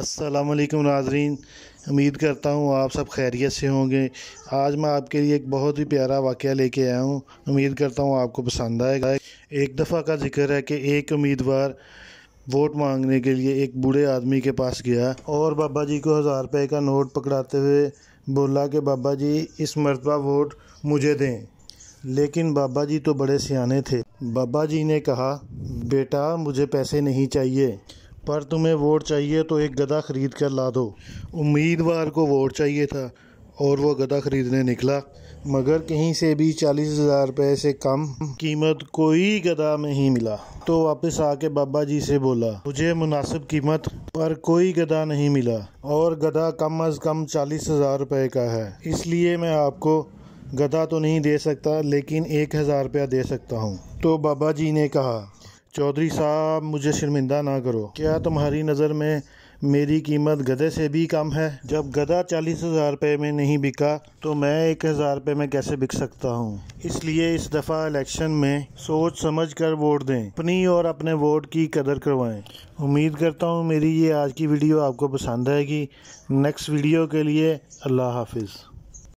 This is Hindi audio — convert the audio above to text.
असलकम नाजरीन उम्मीद करता हूँ आप सब खैरियत से होंगे आज मैं आपके लिए एक बहुत ही प्यारा वाक़ लेके आया हूँ उम्मीद करता हूँ आपको पसंद आएगा एक दफ़ा का जिक्र है कि एक उम्मीदवार वोट मांगने के लिए एक बूढ़े आदमी के पास गया और बाबा जी को हज़ार रुपये का नोट पकड़ाते हुए बोला कि बाबा जी इस मरतबा वोट मुझे दें लेकिन बाबा जी तो बड़े सियाने थे बाबा जी ने कहा बेटा मुझे पैसे नहीं चाहिए पर तुम्हें वोट चाहिए तो एक गधा ख़रीद कर ला दो उम्मीदवार को वोट चाहिए था और वो गधा ख़रीदने निकला मगर कहीं से भी चालीस हज़ार रुपये से कम कीमत कोई गधा नहीं मिला तो वापस आके बाबा जी से बोला मुझे मुनासिब कीमत पर कोई गधा नहीं मिला और गधा कम अज़ कम चालीस हज़ार रुपये का है इसलिए मैं आपको गधा तो नहीं दे सकता लेकिन एक हज़ार रुपया दे सकता हूँ तो बाबा जी ने कहा चौधरी साहब मुझे शर्मिंदा ना करो क्या तुम्हारी नज़र में मेरी कीमत गधे से भी कम है जब गधा चालीस हज़ार रुपये में नहीं बिका तो मैं एक हज़ार रुपये में कैसे बिक सकता हूँ इसलिए इस दफ़ा इलेक्शन में सोच समझ कर वोट दें अपनी और अपने वोट की कदर करवाएं उम्मीद करता हूँ मेरी ये आज की वीडियो आपको पसंद आएगी नेक्स्ट वीडियो के लिए अल्लाह हाफिज़